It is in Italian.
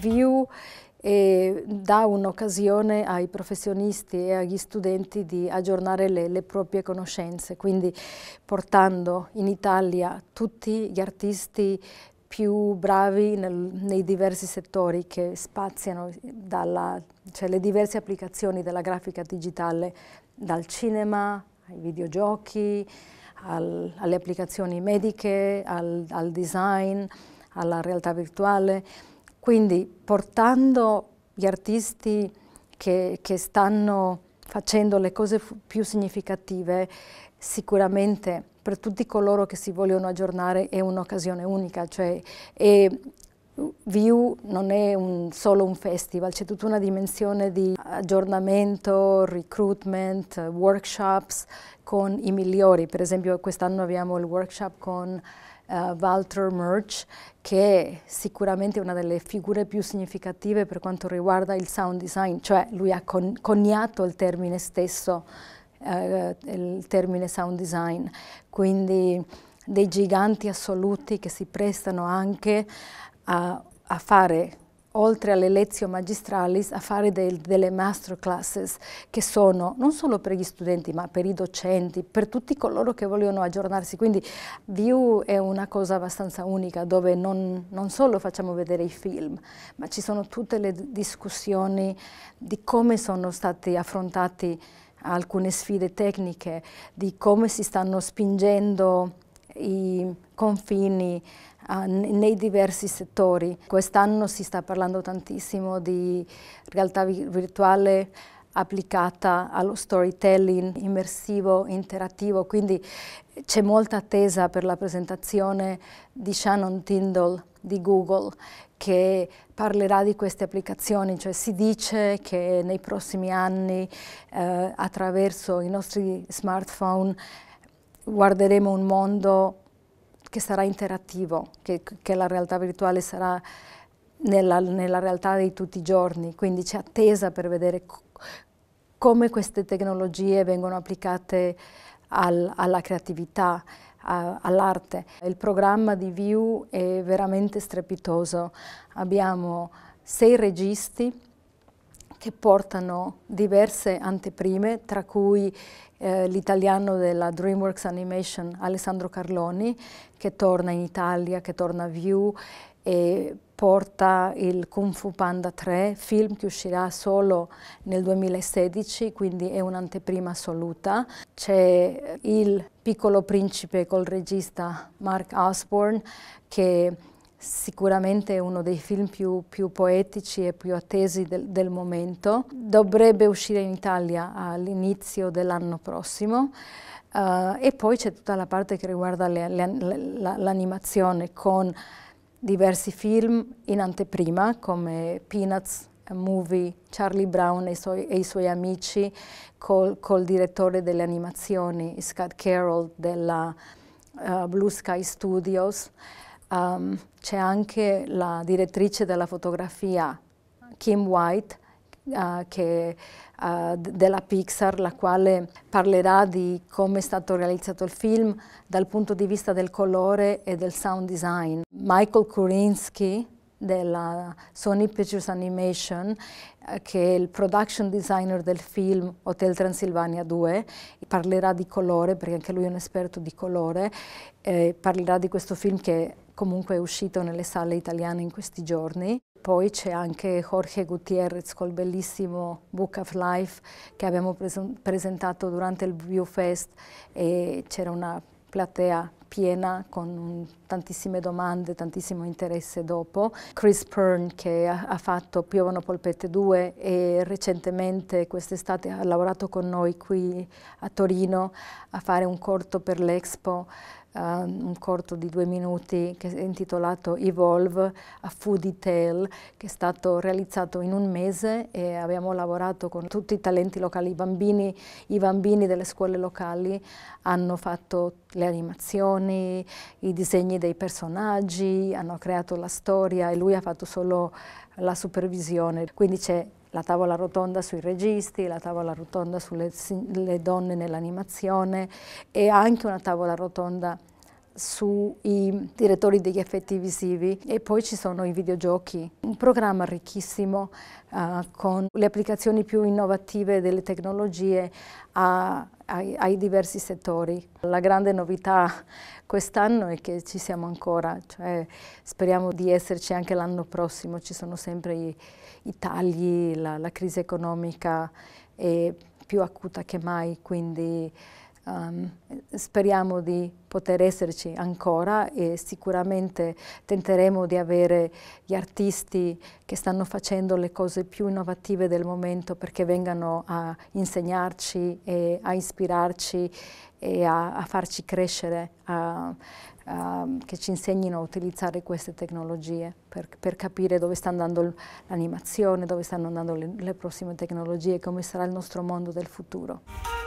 View e dà un'occasione ai professionisti e agli studenti di aggiornare le, le, proprie conoscenze, quindi portando in Italia tutti gli artisti più bravi nel, nei diversi settori che spaziano dalle cioè diverse applicazioni della grafica digitale, dal cinema ai videogiochi, al, alle applicazioni mediche, al, al design, alla realtà virtuale. Quindi portando gli artisti che, che stanno facendo le cose più significative, sicuramente per tutti coloro che si vogliono aggiornare è un'occasione unica, cioè e, View non è un, solo un festival, c'è tutta una dimensione di aggiornamento, recruitment, workshops con i migliori. Per esempio quest'anno abbiamo il workshop con uh, eh, Walter Murch, che è sicuramente una delle figure più significative per quanto riguarda il sound design, cioè lui ha con coniato il termine stesso, uh, il termine sound design, quindi dei giganti assoluti che si prestano anche a, a fare oltre alle lezioni magistrali, a fare del, delle masterclasses che sono non solo per gli studenti ma per i docenti, per tutti coloro che vogliono aggiornarsi. Quindi View è una cosa abbastanza unica dove non, non solo facciamo vedere i film, ma ci sono tutte le discussioni di come sono stati affrontati alcune sfide tecniche, di come si stanno spingendo i confini uh, nei diversi settori. Quest'anno si sta parlando tantissimo di realtà virtuale applicata allo storytelling immersivo, interattivo, quindi c'è molta attesa per la presentazione di Shannon Tyndall di Google che parlerà di queste applicazioni, cioè si dice che nei prossimi anni eh, attraverso i nostri smartphone guarderemo un mondo che sarà interattivo, che, che la realtà virtuale sarà nella, nella, realtà di tutti i giorni, quindi c'è attesa per vedere come queste tecnologie vengono applicate al, alla creatività, all'arte. Il programma di View è veramente strepitoso, abbiamo sei registi, che portano diverse anteprime, tra cui eh, l'italiano della DreamWorks Animation Alessandro Carloni, che torna in Italia, che torna a View e porta il Kung Fu Panda 3, film che uscirà solo nel 2016, quindi è un'anteprima assoluta. C'è Il piccolo principe col regista Mark Osborne che sicuramente uno dei film più, più poetici e più attesi del, del, momento. Dovrebbe uscire in Italia all'inizio dell'anno prossimo uh, e poi c'è tutta la parte che riguarda l'animazione la, con diversi film in anteprima come Peanuts, Movie, Charlie Brown e, suoi, e i suoi amici col, col, direttore delle animazioni Scott Carroll della uh, Blue Sky Studios um, c'è anche la direttrice della fotografia, Kim White, uh, che, uh, della Pixar, la quale parlerà di come è stato realizzato il film dal punto di vista del colore e del sound design. Michael Kurinsky, della Sony Pictures Animation, eh, che è il production designer del film Hotel Transilvania 2, parlerà di colore, perché anche lui è un esperto di colore, e parlerà di questo film che comunque è uscito nelle sale italiane in questi giorni. Poi c'è anche Jorge Gutierrez col bellissimo Book of Life che abbiamo presentato durante il Viewfest e c'era una platea piena con tantissime domande, tantissimo interesse dopo. Chris Pern che ha fatto Piovano Polpette 2 e recentemente quest'estate ha lavorato con noi qui a Torino a fare un corto per l'Expo uh, un corto di due minuti che è intitolato Evolve a Foodie Tale, che è stato realizzato in un mese e abbiamo lavorato con tutti i talenti locali, i bambini, i bambini delle scuole locali hanno fatto le animazioni, i disegni dei personaggi, hanno creato la storia e lui ha fatto solo la supervisione, quindi c'è la tavola rotonda sui registi, la tavola rotonda sulle donne nell'animazione e anche una tavola rotonda sui direttori degli effetti visivi e poi ci sono i videogiochi, un programma ricchissimo uh, con le applicazioni più innovative delle tecnologie a ai, ai diversi settori. La grande novità quest'anno è che ci siamo ancora, cioè speriamo di esserci anche l'anno prossimo, ci sono sempre i, i tagli, la, la crisi economica è più acuta che mai, quindi Um, speriamo di poter esserci ancora e sicuramente tenteremo di avere gli artisti che stanno facendo le cose più innovative del momento perché vengano a insegnarci e a ispirarci e a, a farci crescere, a, a, che ci insegnino a utilizzare queste tecnologie per, per capire dove sta andando l'animazione, dove stanno andando le, le prossime tecnologie, come sarà il nostro mondo del futuro.